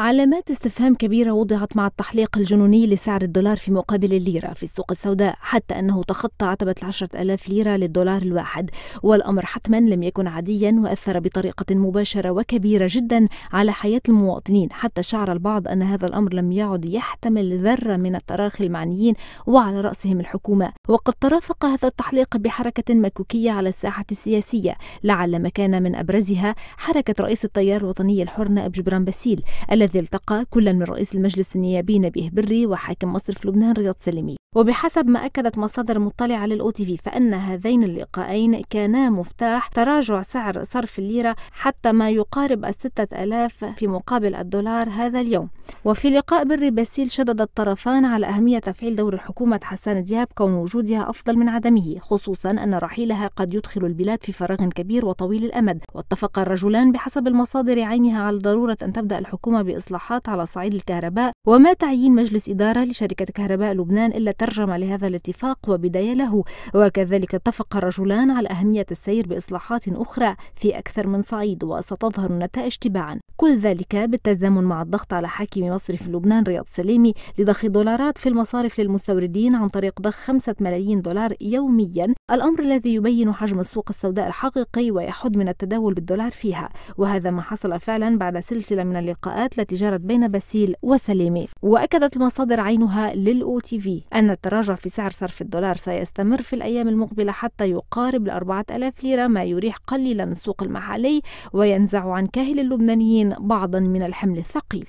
علامات استفهام كبيرة وضعت مع التحليق الجنوني لسعر الدولار في مقابل الليرة في السوق السوداء حتى أنه تخطى عتبة العشرة ألاف ليرة للدولار الواحد والأمر حتما لم يكن عاديا وأثر بطريقة مباشرة وكبيرة جدا على حياة المواطنين حتى شعر البعض أن هذا الأمر لم يعد يحتمل ذرة من التراخي المعنيين وعلى رأسهم الحكومة وقد ترافق هذا التحليق بحركة مكوكية على الساحة السياسية لعل ما كان من أبرزها حركة رئيس التيار الوطني الحر نائب جبران باسيل الذي التقى كل من رئيس المجلس النيابي نبيه بري وحاكم مصر في لبنان رياض سليمي وبحسب ما أكدت مصادر مطلعة للأو تي في فإن هذين اللقاءين كانا مفتاح تراجع سعر صرف الليرة حتى ما يقارب الستة ألاف في مقابل الدولار هذا اليوم وفي لقاء بر باسيل شدد الطرفان على أهمية تفعيل دور حكومة حسان دياب كون وجودها أفضل من عدمه خصوصا أن رحيلها قد يدخل البلاد في فراغ كبير وطويل الأمد واتفق الرجلان بحسب المصادر عينها على ضرورة أن تبدأ الحكومة بإصلاحات على صعيد الكهرباء وما تعيين مجلس إدارة لشركة كهرباء لبنان إلا ترجمة لهذا الاتفاق وبداية له وكذلك اتفق الرجلان على أهمية السير بإصلاحات أخرى في أكثر من صعيد وستظهر النتائج تباعا كل ذلك بالتزامن مع الضغط على حاكم مصرف لبنان رياض سليمي لضخ دولارات في المصارف للمستوردين عن طريق ضخ 5 ملايين دولار يوميا الأمر الذي يبين حجم السوق السوداء الحقيقي ويحد من التداول بالدولار فيها وهذا ما حصل فعلا بعد سلسلة من اللقاءات التي جرت بين باسيل وسليمي وأكدت المصادر عينها للأو تي في أن التراجع في سعر صرف الدولار سيستمر في الأيام المقبلة حتى يقارب الأربعة ألاف ليرة ما يريح قليلا السوق المحلي وينزع عن كاهل اللبنانيين بعضا من الحمل الثقيل